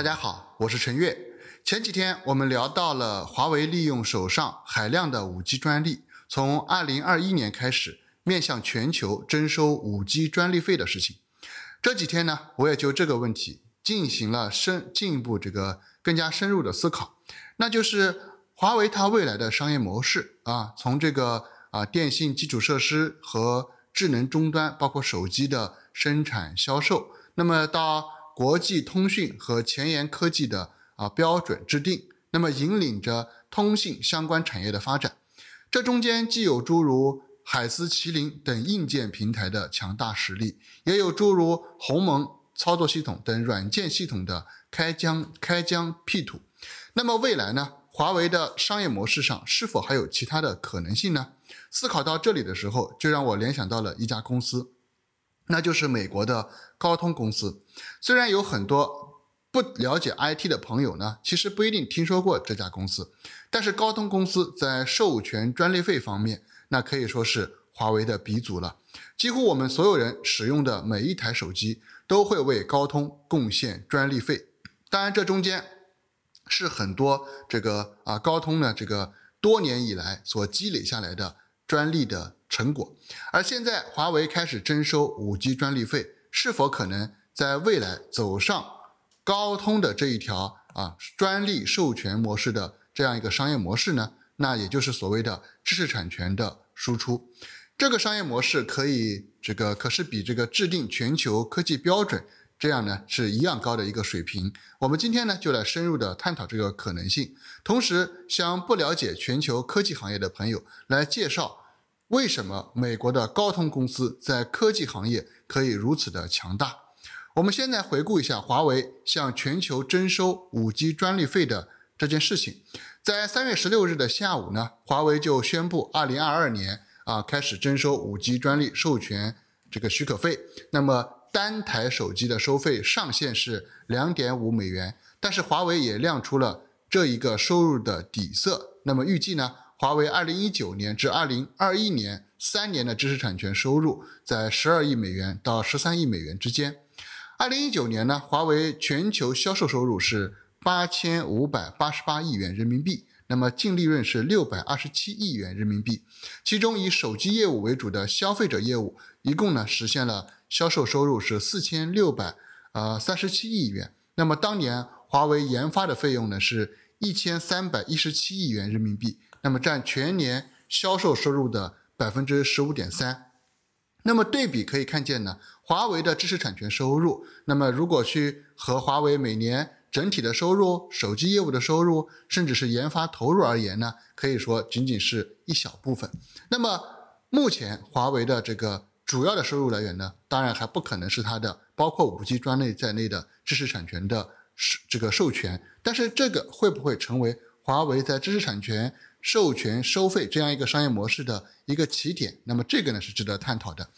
大家好，我是陈悦。前几天我们聊到了华为利用手上海量的五 G 专利，从二零二一年开始面向全球征收五 G 专利费的事情。这几天呢，我也就这个问题进行了深进一步这个更加深入的思考，那就是华为它未来的商业模式啊，从这个啊电信基础设施和智能终端，包括手机的生产销售，那么到国际通讯和前沿科技的啊标准制定，那么引领着通信相关产业的发展。这中间既有诸如海思麒麟等硬件平台的强大实力，也有诸如鸿蒙操作系统等软件系统的开疆开疆辟土。那么未来呢？华为的商业模式上是否还有其他的可能性呢？思考到这里的时候，就让我联想到了一家公司。那就是美国的高通公司，虽然有很多不了解 IT 的朋友呢，其实不一定听说过这家公司。但是高通公司在授权专利费方面，那可以说是华为的鼻祖了。几乎我们所有人使用的每一台手机，都会为高通贡献专利费。当然，这中间是很多这个啊高通呢这个多年以来所积累下来的。专利的成果，而现在华为开始征收五 G 专利费，是否可能在未来走上高通的这一条啊专利授权模式的这样一个商业模式呢？那也就是所谓的知识产权的输出，这个商业模式可以，这个可是比这个制定全球科技标准这样呢是一样高的一个水平。我们今天呢就来深入的探讨这个可能性，同时向不了解全球科技行业的朋友来介绍。为什么美国的高通公司在科技行业可以如此的强大？我们先来回顾一下华为向全球征收五 G 专利费的这件事情。在三月十六日的下午呢，华为就宣布，二零二二年啊开始征收五 G 专利授权这个许可费。那么单台手机的收费上限是两点五美元，但是华为也亮出了这一个收入的底色。那么预计呢？华为二零一九年至二零二一年三年的知识产权收入在十二亿美元到十三亿美元之间。二零一九年呢，华为全球销售收入是八千五百八十八亿元人民币，那么净利润是六百二十七亿元人民币。其中以手机业务为主的消费者业务，一共呢实现了销售收入是四千六百呃三十七亿元。那么当年华为研发的费用呢是一千三百一十七亿元人民币。那么占全年销售收入的百分之十五点三，那么对比可以看见呢，华为的知识产权收入，那么如果去和华为每年整体的收入、手机业务的收入，甚至是研发投入而言呢，可以说仅仅是一小部分。那么目前华为的这个主要的收入来源呢，当然还不可能是它的包括五 G 专利在内的知识产权的这个授权，但是这个会不会成为华为在知识产权？授权收费这样一个商业模式的一个起点，那么这个呢是值得探讨的。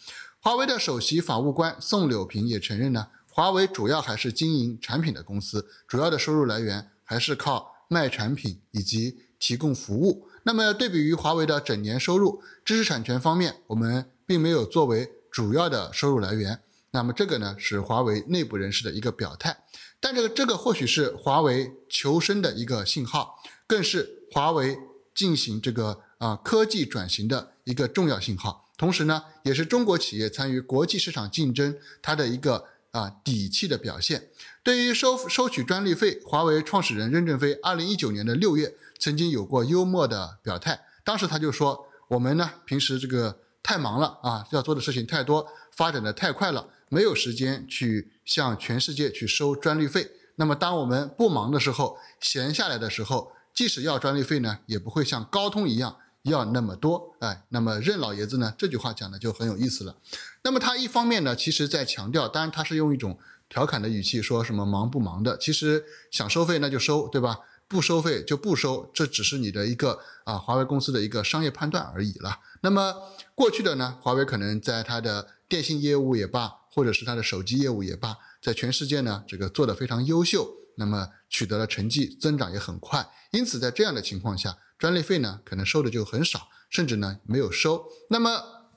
华为的首席法务官宋柳平也承认呢，华为主要还是经营产品的公司，主要的收入来源还是靠卖产品以及提供服务。那么对比于华为的整年收入，知识产权方面我们并没有作为主要的收入来源。那么这个呢是华为内部人士的一个表态，但这个这个或许是华为求生的一个信号，更是华为。进行这个啊科技转型的一个重要信号，同时呢，也是中国企业参与国际市场竞争它的一个啊底气的表现。对于收收取专利费，华为创始人任正非二零一九年的六月曾经有过幽默的表态，当时他就说：“我们呢平时这个太忙了啊，要做的事情太多，发展的太快了，没有时间去向全世界去收专利费。那么当我们不忙的时候，闲下来的时候。”即使要专利费呢，也不会像高通一样要那么多。哎，那么任老爷子呢，这句话讲的就很有意思了。那么他一方面呢，其实，在强调，当然他是用一种调侃的语气，说什么忙不忙的，其实想收费那就收，对吧？不收费就不收，这只是你的一个啊，华为公司的一个商业判断而已了。那么过去的呢，华为可能在它的电信业务也罢，或者是它的手机业务也罢，在全世界呢，这个做的非常优秀。那么取得了成绩，增长也很快，因此在这样的情况下，专利费呢可能收的就很少，甚至呢没有收。那么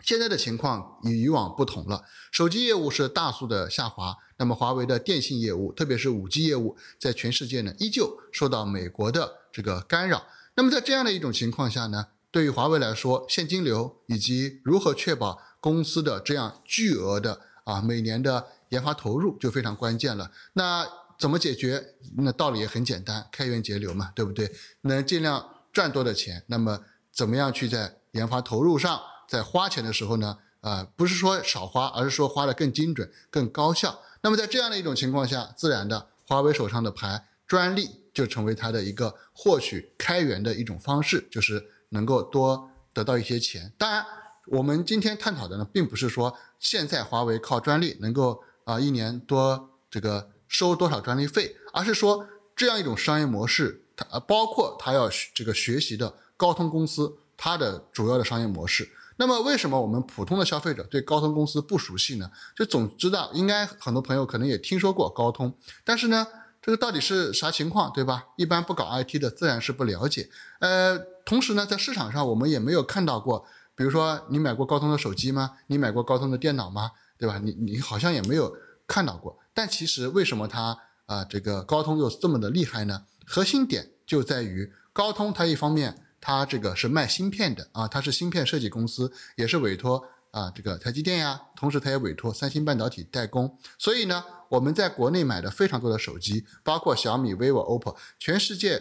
现在的情况与以往不同了，手机业务是大幅的下滑，那么华为的电信业务，特别是五 G 业务，在全世界呢依旧受到美国的这个干扰。那么在这样的一种情况下呢，对于华为来说，现金流以及如何确保公司的这样巨额的啊每年的研发投入就非常关键了。那。怎么解决？那道理也很简单，开源节流嘛，对不对？能尽量赚多的钱。那么怎么样去在研发投入上，在花钱的时候呢？啊，不是说少花，而是说花的更精准、更高效。那么在这样的一种情况下，自然的，华为手上的牌——专利，就成为它的一个获取开源的一种方式，就是能够多得到一些钱。当然，我们今天探讨的呢，并不是说现在华为靠专利能够啊一年多这个。收多少专利费，而是说这样一种商业模式，它包括它要这个学习的高通公司它的主要的商业模式。那么为什么我们普通的消费者对高通公司不熟悉呢？就总知道应该很多朋友可能也听说过高通，但是呢，这个到底是啥情况，对吧？一般不搞 IT 的自然是不了解。呃，同时呢，在市场上我们也没有看到过，比如说你买过高通的手机吗？你买过高通的电脑吗？对吧？你你好像也没有看到过。但其实为什么它啊这个高通又这么的厉害呢？核心点就在于高通它一方面它这个是卖芯片的啊，它是芯片设计公司，也是委托啊这个台积电呀，同时它也委托三星半导体代工。所以呢，我们在国内买的非常多的手机，包括小米、vivo、oppo，全世界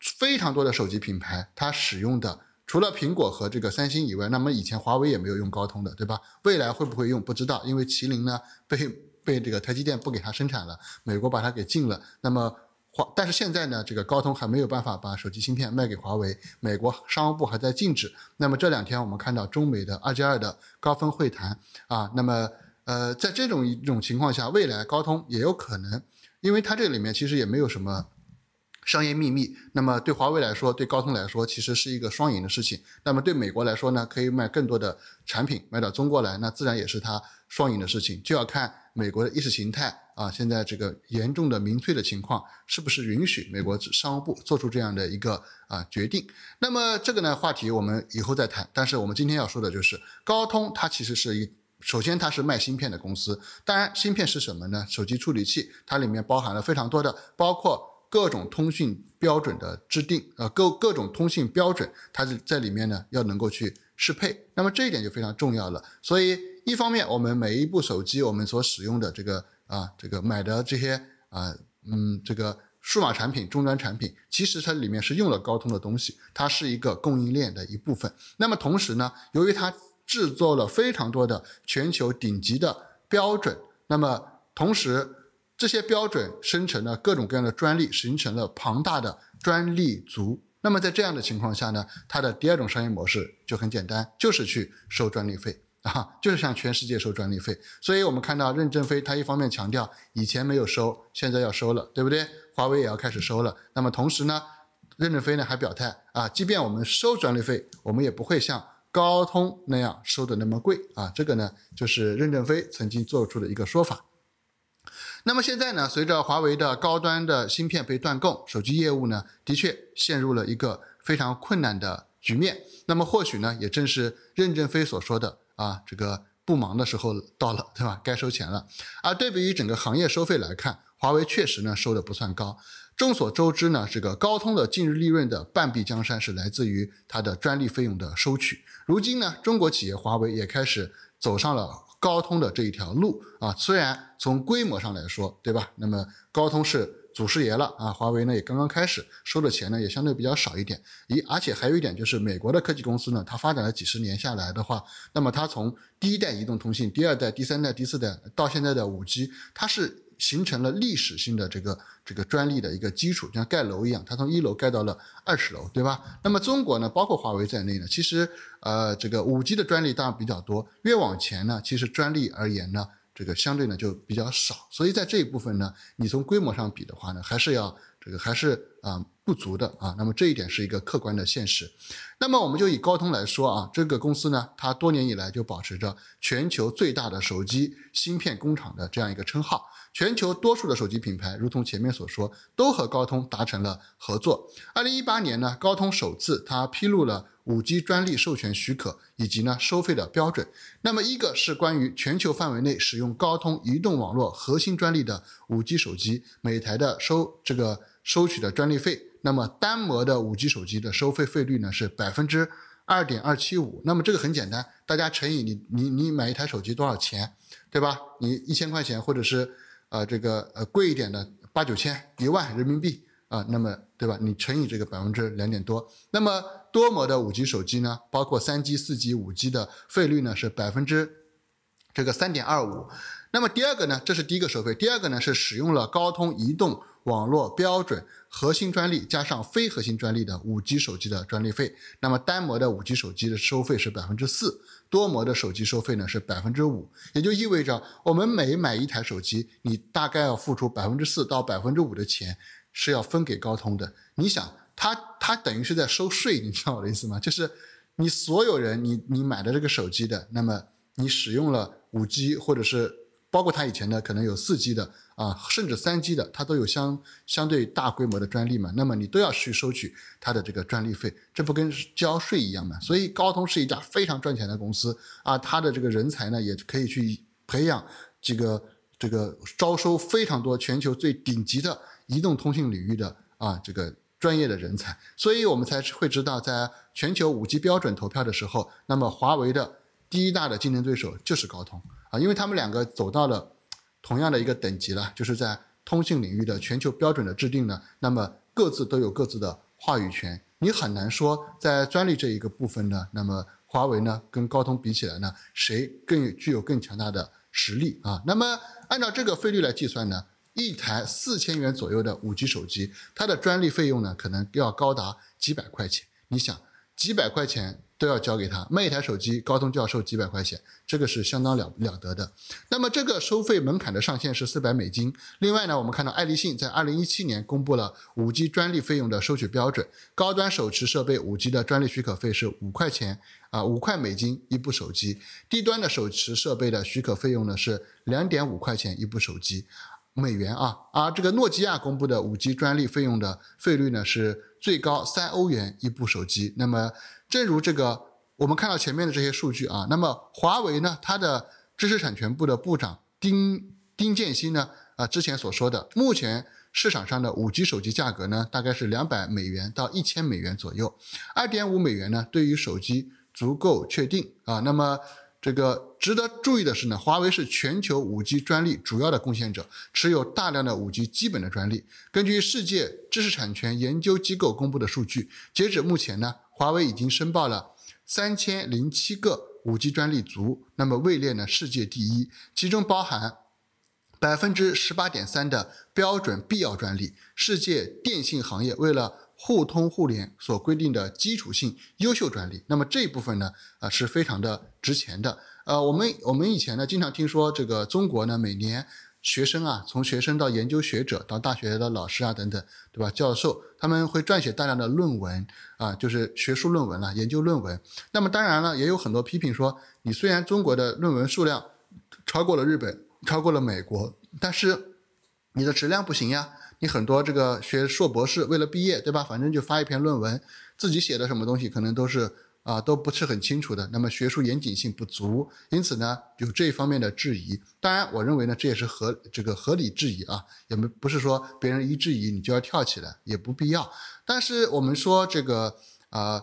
非常多的手机品牌，它使用的除了苹果和这个三星以外，那么以前华为也没有用高通的，对吧？未来会不会用不知道，因为麒麟呢被。被这个台积电不给它生产了，美国把它给禁了。那么华，但是现在呢，这个高通还没有办法把手机芯片卖给华为，美国商务部还在禁止。那么这两天我们看到中美的二加二的高峰会谈啊，那么呃，在这种一种情况下，未来高通也有可能，因为它这里面其实也没有什么。商业秘密，那么对华为来说，对高通来说，其实是一个双赢的事情。那么对美国来说呢，可以卖更多的产品卖到中国来，那自然也是它双赢的事情。就要看美国的意识形态啊，现在这个严重的民粹的情况，是不是允许美国商务部做出这样的一个啊决定？那么这个呢话题我们以后再谈。但是我们今天要说的就是，高通它其实是一，首先它是卖芯片的公司，当然芯片是什么呢？手机处理器，它里面包含了非常多的，包括。各种通讯标准的制定，呃，各各种通讯标准，它是在里面呢，要能够去适配，那么这一点就非常重要了。所以，一方面，我们每一部手机，我们所使用的这个啊，这个买的这些啊，嗯，这个数码产品、终端产品，其实它里面是用了高通的东西，它是一个供应链的一部分。那么同时呢，由于它制作了非常多的全球顶级的标准，那么同时。这些标准生成了各种各样的专利，形成了庞大的专利族。那么在这样的情况下呢，它的第二种商业模式就很简单，就是去收专利费啊，就是向全世界收专利费。所以我们看到任正非他一方面强调以前没有收，现在要收了，对不对？华为也要开始收了。那么同时呢，任正非呢还表态啊，即便我们收专利费，我们也不会像高通那样收的那么贵啊。这个呢，就是任正非曾经做出的一个说法。那么现在呢，随着华为的高端的芯片被断供，手机业务呢，的确陷入了一个非常困难的局面。那么或许呢，也正是任正非所说的啊，这个不忙的时候到了，对吧？该收钱了。而对比于整个行业收费来看，华为确实呢收的不算高。众所周知呢，这个高通的近日利润的半壁江山是来自于它的专利费用的收取。如今呢，中国企业华为也开始走上了。高通的这一条路啊，虽然从规模上来说，对吧？那么高通是祖师爷了啊，华为呢也刚刚开始，收的钱呢也相对比较少一点。咦，而且还有一点就是，美国的科技公司呢，它发展了几十年下来的话，那么它从第一代移动通信、第二代、第三代、第四代到现在的五 G，它是。形成了历史性的这个这个专利的一个基础，像盖楼一样，它从一楼盖到了二十楼，对吧？那么中国呢，包括华为在内呢，其实呃这个五 G 的专利当然比较多，越往前呢，其实专利而言呢，这个相对呢就比较少，所以在这一部分呢，你从规模上比的话呢，还是要这个还是啊不足的啊。那么这一点是一个客观的现实。那么我们就以高通来说啊，这个公司呢，它多年以来就保持着全球最大的手机芯片工厂的这样一个称号。全球多数的手机品牌，如同前面所说，都和高通达成了合作。二零一八年呢，高通首次它披露了五 G 专利授权许可以及呢收费的标准。那么一个是关于全球范围内使用高通移动网络核心专利的五 G 手机，每台的收这个收取的专利费，那么单模的五 G 手机的收费费率呢是百分之二点二七五。那么这个很简单，大家乘以你你你买一台手机多少钱，对吧？你一千块钱或者是。啊，这个呃贵一点的八九千、一万人民币啊，那么对吧？你乘以这个百分之两点多，那么多模的五 G 手机呢，包括三 G、四 G、五 G 的费率呢是百分之这个三点二五。那么第二个呢，这是第一个收费，第二个呢是使用了高通移动。网络标准核心专利加上非核心专利的五 G 手机的专利费，那么单模的五 G 手机的收费是百分之四，多模的手机收费呢是百分之五。也就意味着我们每买一台手机，你大概要付出百分之四到百分之五的钱是要分给高通的。你想，它它等于是在收税，你知道我的意思吗？就是你所有人，你你买的这个手机的，那么你使用了五 G 或者是包括它以前的可能有四 G 的。啊，甚至三 G 的，它都有相相对大规模的专利嘛，那么你都要去收取它的这个专利费，这不跟交税一样嘛？所以高通是一家非常赚钱的公司啊，它的这个人才呢，也可以去培养这个这个招收非常多全球最顶级的移动通信领域的啊这个专业的人才，所以我们才会知道，在全球五 G 标准投票的时候，那么华为的第一大的竞争对手就是高通啊，因为他们两个走到了。同样的一个等级了，就是在通信领域的全球标准的制定呢，那么各自都有各自的话语权。你很难说在专利这一个部分呢，那么华为呢跟高通比起来呢，谁更具有更强大的实力啊？那么按照这个费率来计算呢，一台四千元左右的五 G 手机，它的专利费用呢可能要高达几百块钱。你想。几百块钱都要交给他卖一台手机，高通就要收几百块钱，这个是相当了了得的。那么这个收费门槛的上限是四百美金。另外呢，我们看到爱立信在二零一七年公布了五 G 专利费用的收取标准，高端手持设备五 G 的专利许可费是五块钱啊，五块美金一部手机，低端的手持设备的许可费用呢是两点五块钱一部手机。美元啊，而这个诺基亚公布的五 G 专利费用的费率呢，是最高三欧元一部手机。那么，正如这个我们看到前面的这些数据啊，那么华为呢，它的知识产权部的部长丁丁建新呢，啊之前所说的，目前市场上的五 G 手机价格呢，大概是两百美元到一千美元左右，二点五美元呢，对于手机足够确定啊。那么。这个值得注意的是呢，华为是全球五 G 专利主要的贡献者，持有大量的五 G 基本的专利。根据世界知识产权研究机构公布的数据，截止目前呢，华为已经申报了三千零七个五 G 专利族，那么位列呢世界第一，其中包含百分之十八点三的标准必要专利。世界电信行业为了互通互联所规定的基础性优秀专利，那么这一部分呢，啊，是非常的值钱的。呃，我们我们以前呢，经常听说这个中国呢，每年学生啊，从学生到研究学者，到大学的老师啊，等等，对吧？教授他们会撰写大量的论文啊，就是学术论文了，研究论文。那么当然了，也有很多批评说，你虽然中国的论文数量超过了日本，超过了美国，但是你的质量不行呀。你很多这个学硕博士为了毕业，对吧？反正就发一篇论文，自己写的什么东西可能都是啊，都不是很清楚的。那么学术严谨性不足，因此呢有这一方面的质疑。当然，我认为呢这也是合这个合理质疑啊，也没不是说别人一质疑你就要跳起来，也不必要。但是我们说这个啊，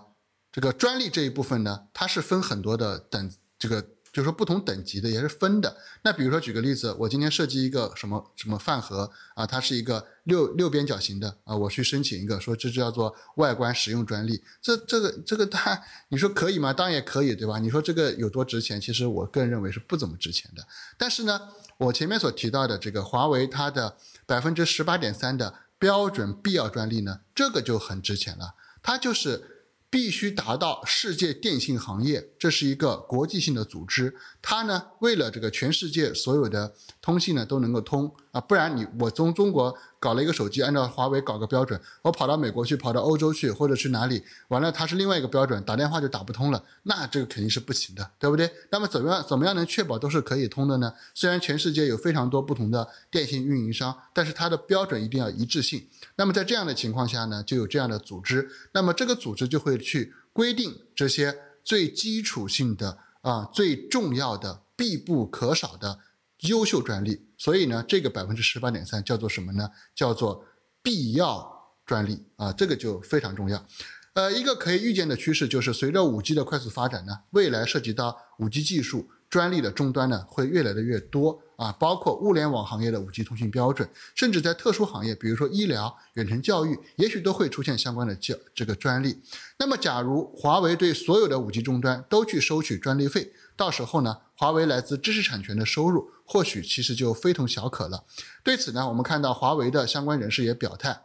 这个专利这一部分呢，它是分很多的等这个。就是说不同等级的也是分的。那比如说举个例子，我今天设计一个什么什么饭盒啊，它是一个六六边角形的啊，我去申请一个，说这叫做外观实用专利。这这个这个它，你说可以吗？当然也可以，对吧？你说这个有多值钱？其实我个人认为是不怎么值钱的。但是呢，我前面所提到的这个华为它的百分之十八点三的标准必要专利呢，这个就很值钱了。它就是。必须达到世界电信行业，这是一个国际性的组织。它呢，为了这个全世界所有的通信呢都能够通。啊，不然你我从中国搞了一个手机，按照华为搞个标准，我跑到美国去，跑到欧洲去，或者去哪里，完了他是另外一个标准，打电话就打不通了，那这个肯定是不行的，对不对？那么怎么样怎么样能确保都是可以通的呢？虽然全世界有非常多不同的电信运营商，但是它的标准一定要一致性。那么在这样的情况下呢，就有这样的组织，那么这个组织就会去规定这些最基础性的啊最重要的必不可少的优秀专利。所以呢，这个百分之十八点三叫做什么呢？叫做必要专利啊，这个就非常重要。呃，一个可以预见的趋势就是，随着五 G 的快速发展呢，未来涉及到五 G 技术专利的终端呢，会越来的越多啊，包括物联网行业的五 G 通信标准，甚至在特殊行业，比如说医疗、远程教育，也许都会出现相关的教这个专利。那么，假如华为对所有的五 G 终端都去收取专利费？到时候呢，华为来自知识产权的收入或许其实就非同小可了。对此呢，我们看到华为的相关人士也表态，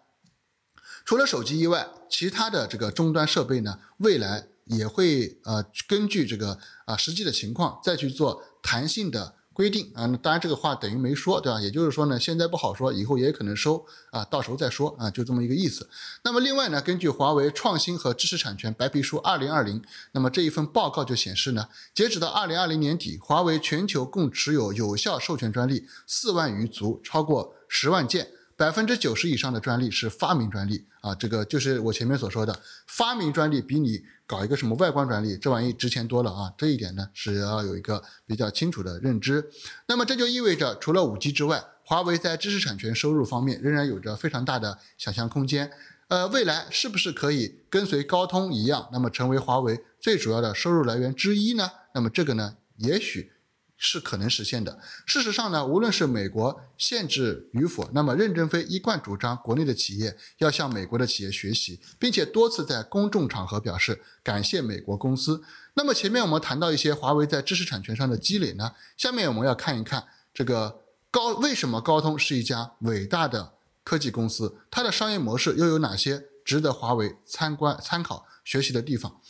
除了手机以外，其他的这个终端设备呢，未来也会呃根据这个啊实际的情况再去做弹性的。规定啊，当然这个话等于没说，对吧？也就是说呢，现在不好说，以后也可能收啊，到时候再说啊，就这么一个意思。那么另外呢，根据华为创新和知识产权白皮书二零二零，那么这一份报告就显示呢，截止到二零二零年底，华为全球共持有有效授权专利四万余足，超过十万件，百分之九十以上的专利是发明专利啊，这个就是我前面所说的发明专利比你。搞一个什么外观专利，这玩意值钱多了啊！这一点呢是要有一个比较清楚的认知。那么这就意味着，除了五 G 之外，华为在知识产权收入方面仍然有着非常大的想象空间。呃，未来是不是可以跟随高通一样，那么成为华为最主要的收入来源之一呢？那么这个呢，也许。是可能实现的。事实上呢，无论是美国限制与否，那么任正非一贯主张国内的企业要向美国的企业学习，并且多次在公众场合表示感谢美国公司。那么前面我们谈到一些华为在知识产权上的积累呢，下面我们要看一看这个高为什么高通是一家伟大的科技公司，它的商业模式又有哪些值得华为参观、参考、学习的地方？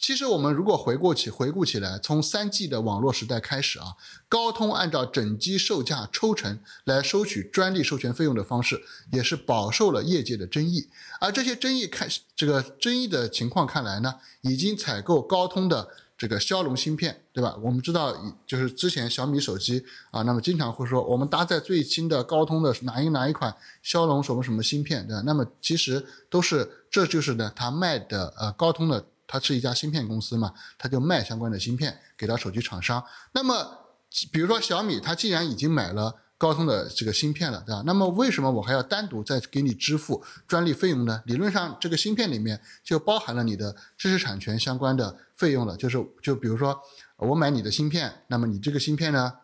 其实我们如果回顾起回顾起来，从三 G 的网络时代开始啊，高通按照整机售价抽成来收取专利授权费用的方式，也是饱受了业界的争议。而这些争议看这个争议的情况看来呢，已经采购高通的这个骁龙芯片，对吧？我们知道，就是之前小米手机啊，那么经常会说我们搭载最新的高通的哪一哪一款骁龙什么什么芯片，对吧？那么其实都是这就是呢，他卖的呃高通的。它是一家芯片公司嘛，它就卖相关的芯片给到手机厂商。那么，比如说小米，它既然已经买了高通的这个芯片了，对吧？那么为什么我还要单独再给你支付专利费用呢？理论上，这个芯片里面就包含了你的知识产权相关的费用了。就是，就比如说我买你的芯片，那么你这个芯片呢，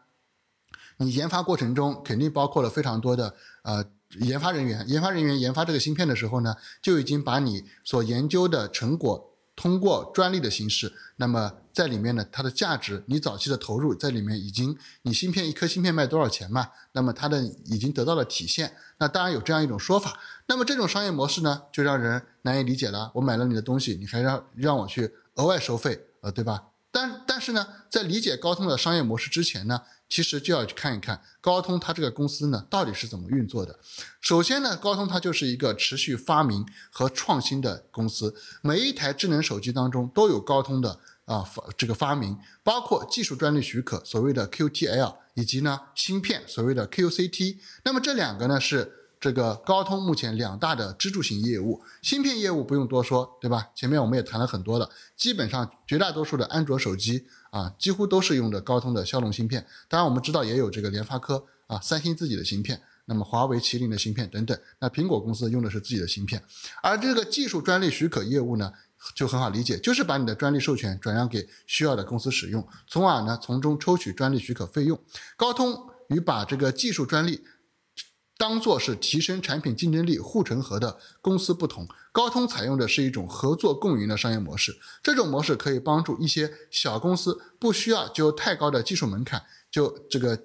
你研发过程中肯定包括了非常多的呃研发人员。研发人员研发这个芯片的时候呢，就已经把你所研究的成果。通过专利的形式，那么在里面呢，它的价值，你早期的投入在里面已经，你芯片一颗芯片卖多少钱嘛？那么它的已经得到了体现。那当然有这样一种说法，那么这种商业模式呢，就让人难以理解了。我买了你的东西，你还让让我去额外收费，呃，对吧？但。是呢，在理解高通的商业模式之前呢，其实就要去看一看高通它这个公司呢到底是怎么运作的。首先呢，高通它就是一个持续发明和创新的公司，每一台智能手机当中都有高通的啊这个发明，包括技术专利许可，所谓的 QTL，以及呢芯片，所谓的 QCT。那么这两个呢是。这个高通目前两大的支柱型业务，芯片业务不用多说，对吧？前面我们也谈了很多的，基本上绝大多数的安卓手机啊，几乎都是用的高通的骁龙芯片。当然，我们知道也有这个联发科啊、三星自己的芯片，那么华为麒麟的芯片等等。那苹果公司用的是自己的芯片，而这个技术专利许可业务呢，就很好理解，就是把你的专利授权转让给需要的公司使用，从而呢从中抽取专利许可费用。高通与把这个技术专利。当做是提升产品竞争力护城河的公司不同，高通采用的是一种合作共赢的商业模式。这种模式可以帮助一些小公司不需要就太高的技术门槛，就这个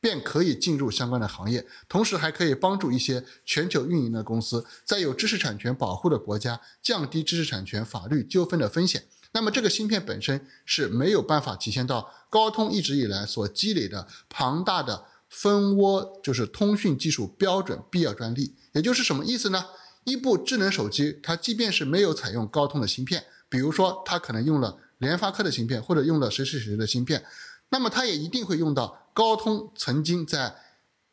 便可以进入相关的行业，同时还可以帮助一些全球运营的公司在有知识产权保护的国家降低知识产权法律纠纷的风险。那么这个芯片本身是没有办法体现到高通一直以来所积累的庞大的。蜂窝就是通讯技术标准必要专利，也就是什么意思呢？一部智能手机，它即便是没有采用高通的芯片，比如说它可能用了联发科的芯片，或者用了谁谁谁的芯片，那么它也一定会用到高通曾经在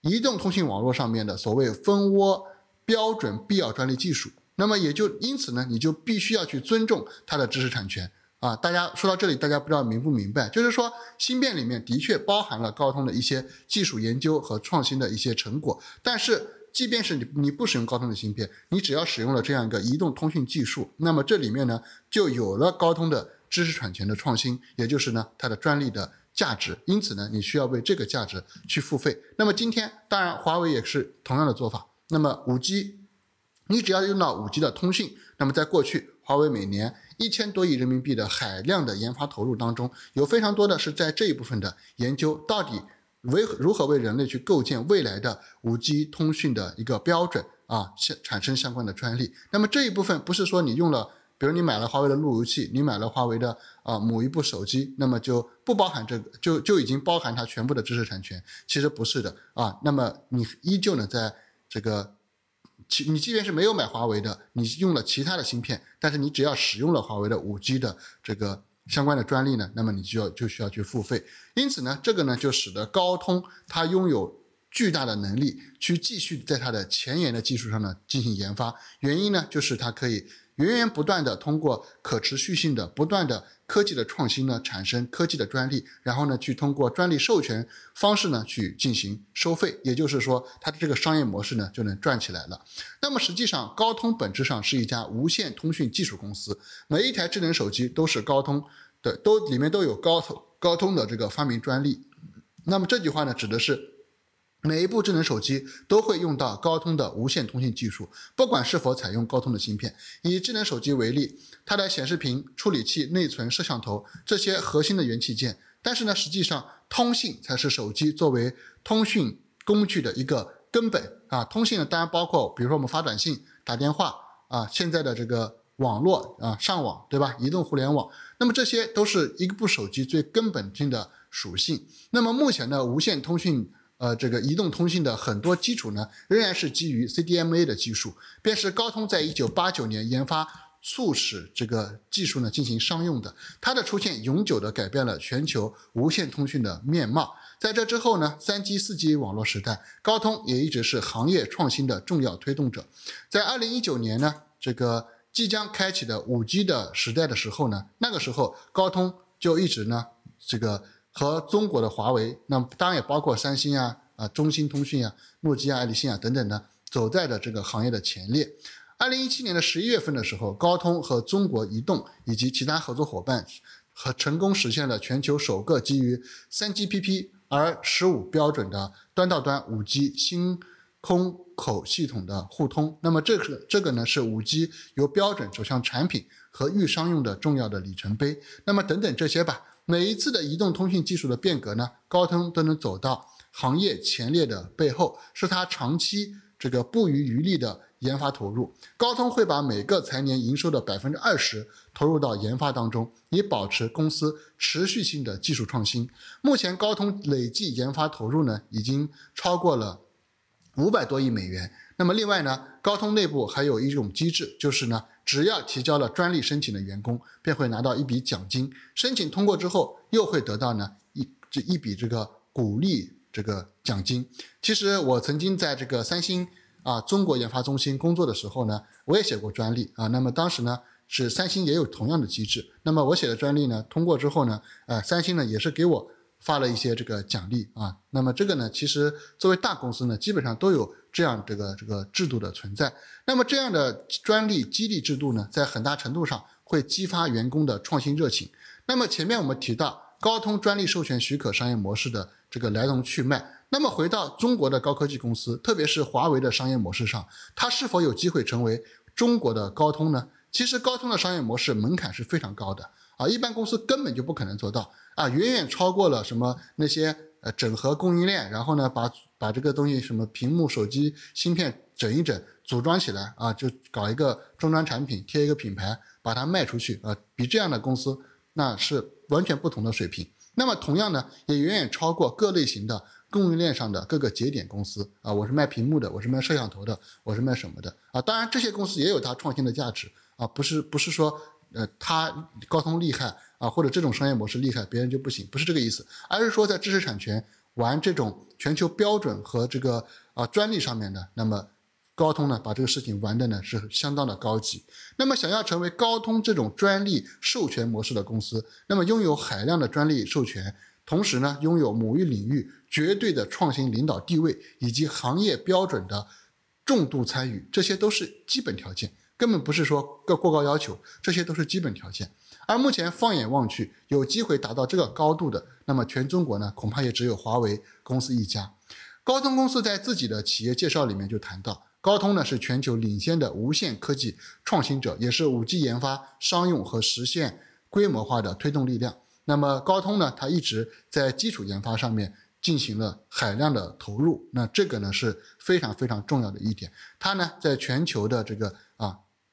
移动通信网络上面的所谓蜂窝标准必要专利技术。那么也就因此呢，你就必须要去尊重它的知识产权。啊，大家说到这里，大家不知道明不明白？就是说，芯片里面的确包含了高通的一些技术研究和创新的一些成果。但是，即便是你你不使用高通的芯片，你只要使用了这样一个移动通讯技术，那么这里面呢，就有了高通的知识产权的创新，也就是呢，它的专利的价值。因此呢，你需要为这个价值去付费。那么今天，当然华为也是同样的做法。那么五 G，你只要用到五 G 的通讯，那么在过去，华为每年。一千多亿人民币的海量的研发投入当中，有非常多的是在这一部分的研究，到底为如何为人类去构建未来的五 G 通讯的一个标准啊，相产生相关的专利。那么这一部分不是说你用了，比如你买了华为的路由器，你买了华为的啊某一部手机，那么就不包含这个，就就已经包含它全部的知识产权。其实不是的啊，那么你依旧呢在这个。其你即便是没有买华为的，你用了其他的芯片，但是你只要使用了华为的五 G 的这个相关的专利呢，那么你就要就需要去付费。因此呢，这个呢就使得高通它拥有巨大的能力去继续在它的前沿的技术上呢进行研发。原因呢就是它可以。源源不断的通过可持续性的不断的科技的创新呢，产生科技的专利，然后呢，去通过专利授权方式呢，去进行收费。也就是说，它的这个商业模式呢，就能赚起来了。那么实际上，高通本质上是一家无线通讯技术公司，每一台智能手机都是高通的，都里面都有高通高通的这个发明专利。那么这句话呢，指的是。每一部智能手机都会用到高通的无线通信技术，不管是否采用高通的芯片。以智能手机为例，它的显示屏、处理器、内存、摄像头这些核心的元器件。但是呢，实际上通信才是手机作为通讯工具的一个根本啊。通信呢，当然包括，比如说我们发短信、打电话啊，现在的这个网络啊，上网对吧？移动互联网，那么这些都是一部手机最根本性的属性。那么目前的无线通讯。呃，这个移动通信的很多基础呢，仍然是基于 CDMA 的技术，便是高通在一九八九年研发，促使这个技术呢进行商用的。它的出现永久的改变了全球无线通讯的面貌。在这之后呢，三 G、四 G 网络时代，高通也一直是行业创新的重要推动者。在二零一九年呢，这个即将开启的五 G 的时代的时候呢，那个时候高通就一直呢，这个。和中国的华为，那么当然也包括三星啊、啊中兴通讯啊、诺基亚、爱立信啊等等的，走在了这个行业的前列。二零一七年的十一月份的时候，高通和中国移动以及其他合作伙伴，和成功实现了全球首个基于三 GPP R 十五标准的端到端五 G 星空口系统的互通。那么这个这个呢是五 G 由标准走向产品和预商用的重要的里程碑。那么等等这些吧。每一次的移动通讯技术的变革呢，高通都能走到行业前列的背后，是他长期这个不遗余力的研发投入。高通会把每个财年营收的百分之二十投入到研发当中，以保持公司持续性的技术创新。目前，高通累计研发投入呢，已经超过了。五百多亿美元。那么另外呢，高通内部还有一种机制，就是呢，只要提交了专利申请的员工，便会拿到一笔奖金。申请通过之后，又会得到呢一这一笔这个鼓励这个奖金。其实我曾经在这个三星啊中国研发中心工作的时候呢，我也写过专利啊。那么当时呢，是三星也有同样的机制。那么我写的专利呢，通过之后呢，呃，三星呢也是给我。发了一些这个奖励啊，那么这个呢，其实作为大公司呢，基本上都有这样这个这个制度的存在。那么这样的专利激励制度呢，在很大程度上会激发员工的创新热情。那么前面我们提到高通专利授权许可商业模式的这个来龙去脉，那么回到中国的高科技公司，特别是华为的商业模式上，它是否有机会成为中国的高通呢？其实高通的商业模式门槛是非常高的。啊，一般公司根本就不可能做到啊，远远超过了什么那些呃整合供应链，然后呢把把这个东西什么屏幕、手机、芯片整一整，组装起来啊，就搞一个终端产品，贴一个品牌，把它卖出去啊，比这样的公司那是完全不同的水平。那么同样呢，也远远超过各类型的供应链上的各个节点公司啊。我是卖屏幕的，我是卖摄像头的，我是卖什么的啊？当然这些公司也有它创新的价值啊，不是不是说。呃，它高通厉害啊，或者这种商业模式厉害，别人就不行，不是这个意思，而是说在知识产权玩这种全球标准和这个啊专利上面呢，那么高通呢把这个事情玩的呢是相当的高级。那么想要成为高通这种专利授权模式的公司，那么拥有海量的专利授权，同时呢拥有某一领域绝对的创新领导地位以及行业标准的重度参与，这些都是基本条件。根本不是说个过高要求，这些都是基本条件。而目前放眼望去，有机会达到这个高度的，那么全中国呢，恐怕也只有华为公司一家。高通公司在自己的企业介绍里面就谈到，高通呢是全球领先的无线科技创新者，也是五 G 研发、商用和实现规模化的推动力量。那么高通呢，它一直在基础研发上面进行了海量的投入，那这个呢是非常非常重要的一点。它呢在全球的这个。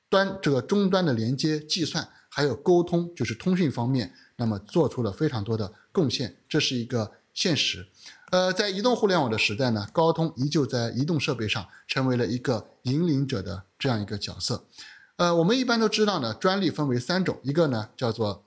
端这个终端的连接、计算还有沟通，就是通讯方面，那么做出了非常多的贡献，这是一个现实。呃，在移动互联网的时代呢，高通依旧在移动设备上成为了一个引领者的这样一个角色。呃，我们一般都知道呢，专利分为三种，一个呢叫做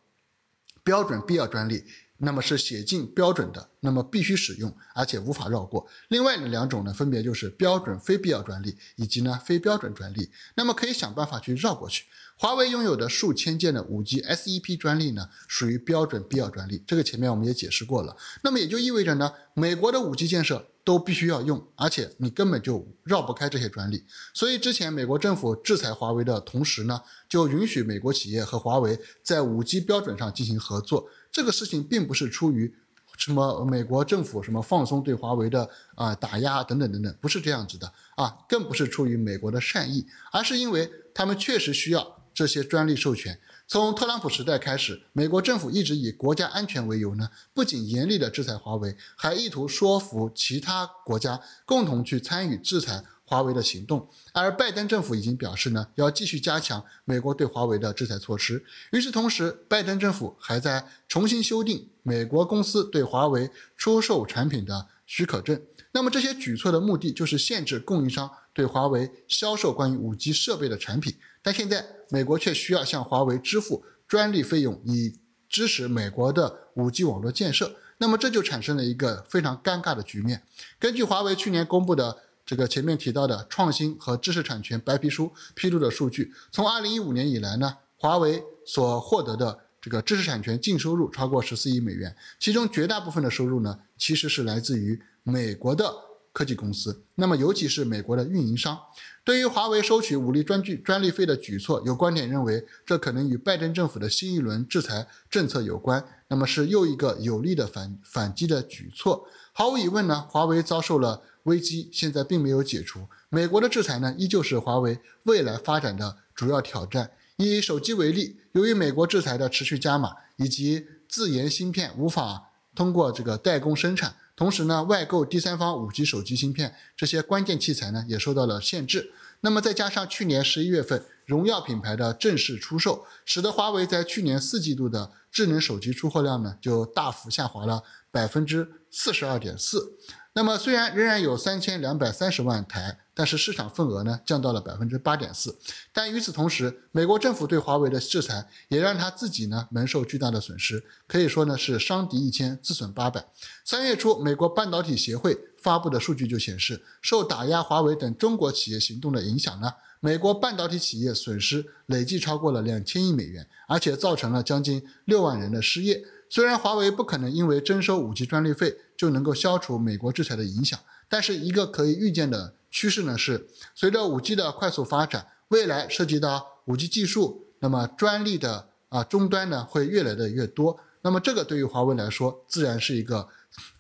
标准必要专利。那么是写进标准的，那么必须使用，而且无法绕过。另外呢，两种呢，分别就是标准非必要专利以及呢非标准专利。那么可以想办法去绕过去。华为拥有的数千件的五 G SEP 专利呢，属于标准必要专利，这个前面我们也解释过了。那么也就意味着呢，美国的五 G 建设都必须要用，而且你根本就绕不开这些专利。所以之前美国政府制裁华为的同时呢，就允许美国企业和华为在五 G 标准上进行合作。这个事情并不是出于什么美国政府什么放松对华为的啊打压等等等等，不是这样子的啊，更不是出于美国的善意，而是因为他们确实需要这些专利授权。从特朗普时代开始，美国政府一直以国家安全为由呢，不仅严厉的制裁华为，还意图说服其他国家共同去参与制裁。华为的行动，而拜登政府已经表示呢，要继续加强美国对华为的制裁措施。与此同时，拜登政府还在重新修订美国公司对华为出售产品的许可证。那么这些举措的目的就是限制供应商对华为销售关于五 G 设备的产品。但现在美国却需要向华为支付专利费用，以支持美国的五 G 网络建设。那么这就产生了一个非常尴尬的局面。根据华为去年公布的。这个前面提到的创新和知识产权白皮书披露的数据，从二零一五年以来呢，华为所获得的这个知识产权净收入超过十四亿美元，其中绝大部分的收入呢，其实是来自于美国的科技公司，那么尤其是美国的运营商。对于华为收取武力专具专利费的举措，有观点认为这可能与拜登政府的新一轮制裁政策有关，那么是又一个有力的反反击的举措。毫无疑问呢，华为遭受了。危机现在并没有解除，美国的制裁呢，依旧是华为未来发展的主要挑战。以手机为例，由于美国制裁的持续加码，以及自研芯片无法通过这个代工生产，同时呢，外购第三方五 G 手机芯片这些关键器材呢，也受到了限制。那么再加上去年十一月份荣耀品牌的正式出售，使得华为在去年四季度的智能手机出货量呢，就大幅下滑了百分之四十二点四。那么虽然仍然有三千两百三十万台，但是市场份额呢降到了百分之八点四。但与此同时，美国政府对华为的制裁也让他自己呢蒙受巨大的损失，可以说呢是伤敌一千，自损八百。三月初，美国半导体协会发布的数据就显示，受打压华为等中国企业行动的影响呢，美国半导体企业损失累计超过了两千亿美元，而且造成了将近六万人的失业。虽然华为不可能因为征收五 G 专利费就能够消除美国制裁的影响，但是一个可以预见的趋势呢是，随着五 G 的快速发展，未来涉及到五 G 技术，那么专利的啊终端呢会越来的越多，那么这个对于华为来说自然是一个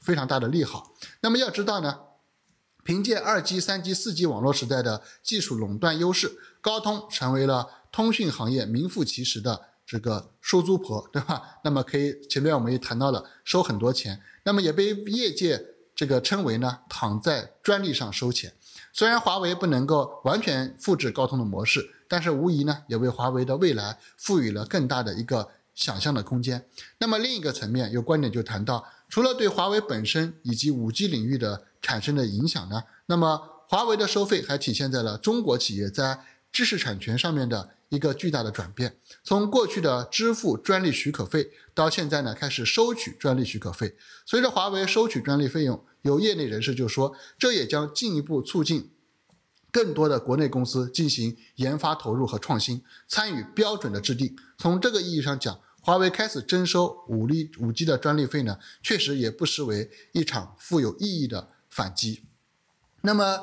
非常大的利好。那么要知道呢，凭借二 G、三 G、四 G 网络时代的技术垄断优势，高通成为了通讯行业名副其实的。这个收租婆，对吧？那么可以，前面我们也谈到了收很多钱，那么也被业界这个称为呢躺在专利上收钱。虽然华为不能够完全复制高通的模式，但是无疑呢也为华为的未来赋予了更大的一个想象的空间。那么另一个层面，有观点就谈到，除了对华为本身以及五 G 领域的产生的影响呢，那么华为的收费还体现在了中国企业在知识产权上面的。一个巨大的转变，从过去的支付专利许可费，到现在呢开始收取专利许可费。随着华为收取专利费用，有业内人士就说，这也将进一步促进更多的国内公司进行研发投入和创新，参与标准的制定。从这个意义上讲，华为开始征收五 G 五 G 的专利费呢，确实也不失为一场富有意义的反击。那么，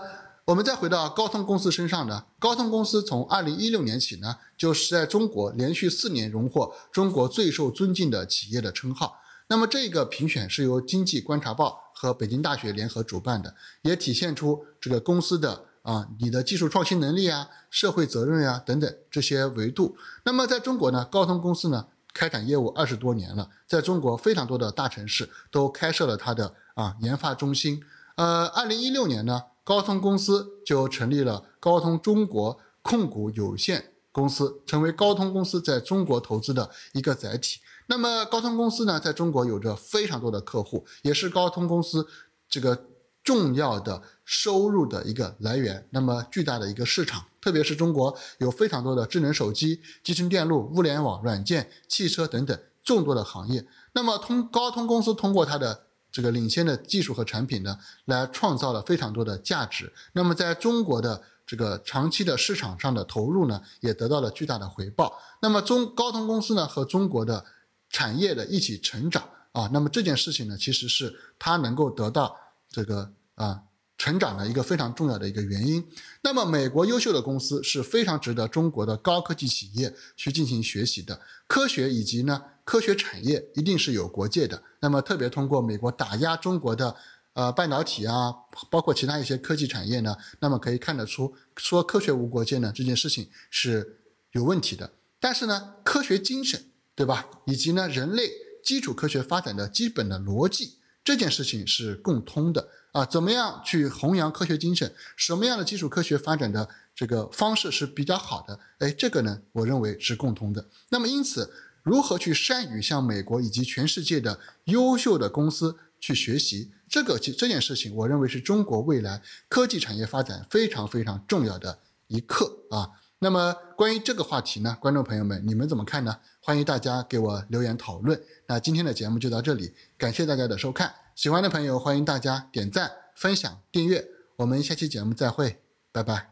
我们再回到高通公司身上呢，高通公司从二零一六年起呢，就是在中国连续四年荣获中国最受尊敬的企业的称号。那么这个评选是由经济观察报和北京大学联合主办的，也体现出这个公司的啊，你的技术创新能力啊，社会责任呀等等这些维度。那么在中国呢，高通公司呢开展业务二十多年了，在中国非常多的大城市都开设了它的啊研发中心。呃，二零一六年呢。高通公司就成立了高通中国控股有限公司，成为高通公司在中国投资的一个载体。那么高通公司呢，在中国有着非常多的客户，也是高通公司这个重要的收入的一个来源。那么巨大的一个市场，特别是中国有非常多的智能手机、集成电路、物联网、软件、汽车等等众多的行业。那么通高通公司通过它的这个领先的技术和产品呢，来创造了非常多的价值。那么在中国的这个长期的市场上的投入呢，也得到了巨大的回报。那么中高通公司呢和中国的产业的一起成长啊，那么这件事情呢，其实是它能够得到这个啊。成长的一个非常重要的一个原因。那么，美国优秀的公司是非常值得中国的高科技企业去进行学习的。科学以及呢，科学产业一定是有国界的。那么，特别通过美国打压中国的呃半导体啊，包括其他一些科技产业呢，那么可以看得出说科学无国界呢这件事情是有问题的。但是呢，科学精神对吧，以及呢人类基础科学发展的基本的逻辑，这件事情是共通的。啊，怎么样去弘扬科学精神？什么样的基础科学发展的这个方式是比较好的？哎，这个呢，我认为是共同的。那么因此，如何去善于向美国以及全世界的优秀的公司去学习，这个这件事情，我认为是中国未来科技产业发展非常非常重要的一课啊。那么关于这个话题呢，观众朋友们，你们怎么看呢？欢迎大家给我留言讨论。那今天的节目就到这里，感谢大家的收看。喜欢的朋友，欢迎大家点赞、分享、订阅。我们下期节目再会，拜拜。